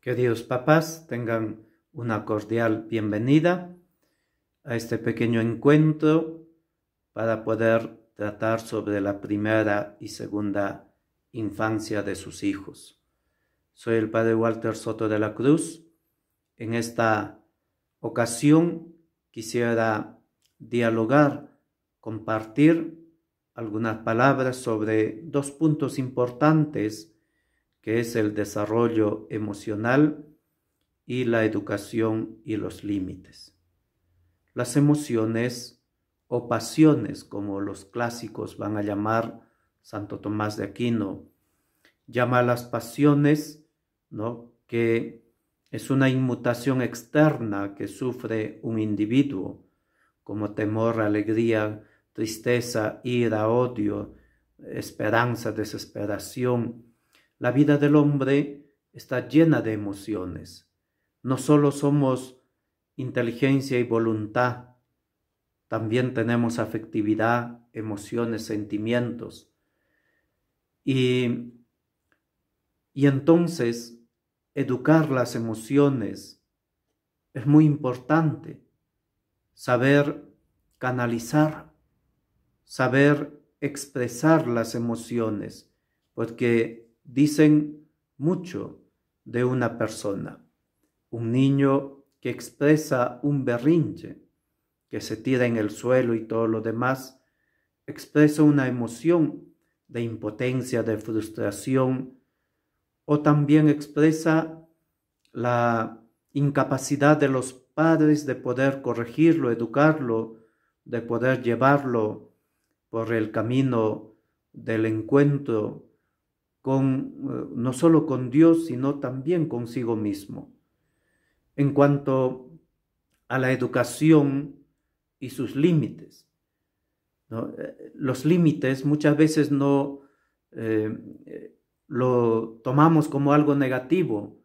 Queridos papás, tengan una cordial bienvenida a este pequeño encuentro para poder tratar sobre la primera y segunda infancia de sus hijos. Soy el padre Walter Soto de la Cruz. En esta ocasión quisiera dialogar, compartir algunas palabras sobre dos puntos importantes que es el desarrollo emocional y la educación y los límites. Las emociones o pasiones, como los clásicos van a llamar Santo Tomás de Aquino, llama a las pasiones, ¿no? que es una inmutación externa que sufre un individuo, como temor, alegría, tristeza, ira, odio, esperanza, desesperación, la vida del hombre está llena de emociones. No solo somos inteligencia y voluntad, también tenemos afectividad, emociones, sentimientos. Y, y entonces, educar las emociones es muy importante. Saber canalizar, saber expresar las emociones, porque dicen mucho de una persona. Un niño que expresa un berrinche, que se tira en el suelo y todo lo demás, expresa una emoción de impotencia, de frustración, o también expresa la incapacidad de los padres de poder corregirlo, educarlo, de poder llevarlo por el camino del encuentro eh, no solo con Dios, sino también consigo mismo. En cuanto a la educación y sus límites, eh, los límites muchas veces no eh, lo tomamos como algo negativo,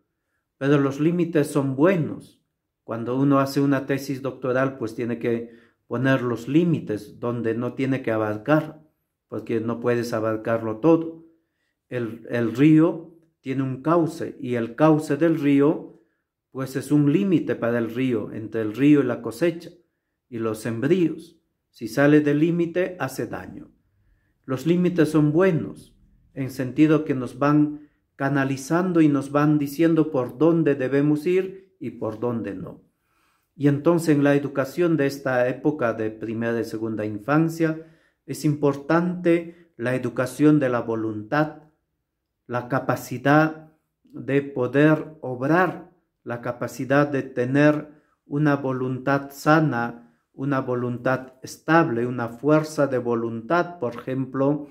pero los límites son buenos. Cuando uno hace una tesis doctoral, pues tiene que poner los límites donde no tiene que abarcar, porque no puedes abarcarlo todo el, río tiene un cauce y el cauce del río pues es un límite para el río, entre el río y la cosecha y los sembríos. Si sale del límite hace daño. Los límites son buenos, en sentido que nos van canalizando y nos van diciendo por dónde debemos ir y por dónde no. Y entonces en la educación de esta época de primera y segunda infancia es importante la educación de la voluntad, la capacidad de poder obrar, la capacidad de tener una voluntad sana, una voluntad estable, una fuerza de voluntad, por ejemplo,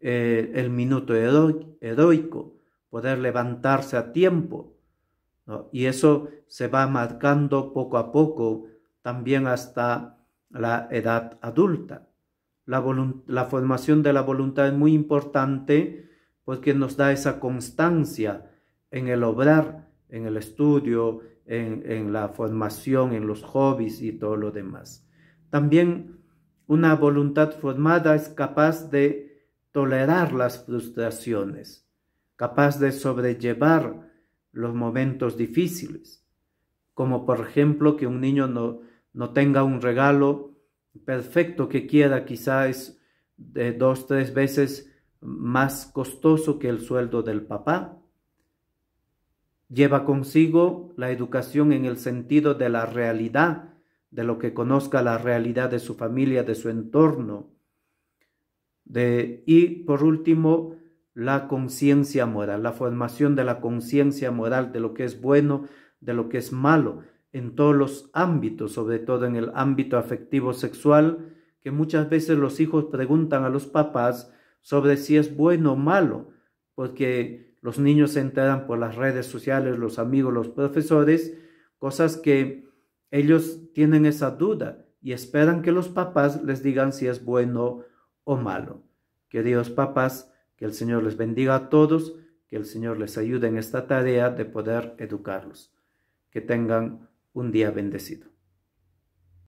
eh, el minuto heroico, poder levantarse a tiempo. Y eso se va marcando poco a poco, también hasta la edad adulta. La, la formación de la voluntad es muy importante porque pues, nos da esa constancia en el obrar, en el estudio, en, la formación, en los hobbies y todo lo demás. También una voluntad formada es capaz de tolerar las frustraciones, capaz de sobrellevar los momentos difíciles, como por ejemplo que un niño no, tenga un regalo perfecto que quiera, quizás de dos, tres veces más costoso que el sueldo del papá. Lleva consigo la educación en el sentido de la realidad, de lo que conozca la realidad de su familia, de su entorno. De, y por último, la conciencia moral, la formación de la conciencia moral de lo que es bueno, de lo que es malo, en todos los ámbitos, sobre todo en el ámbito afectivo sexual, que muchas veces los hijos preguntan a los papás sobre si es bueno o malo, porque los niños se enteran por las redes sociales, los amigos, los profesores, cosas que ellos tienen esa duda y esperan que los papás les digan si es bueno o malo. Queridos papás, que el Señor les bendiga a todos, que el Señor les ayude en esta tarea de poder educarlos. Que tengan un día bendecido.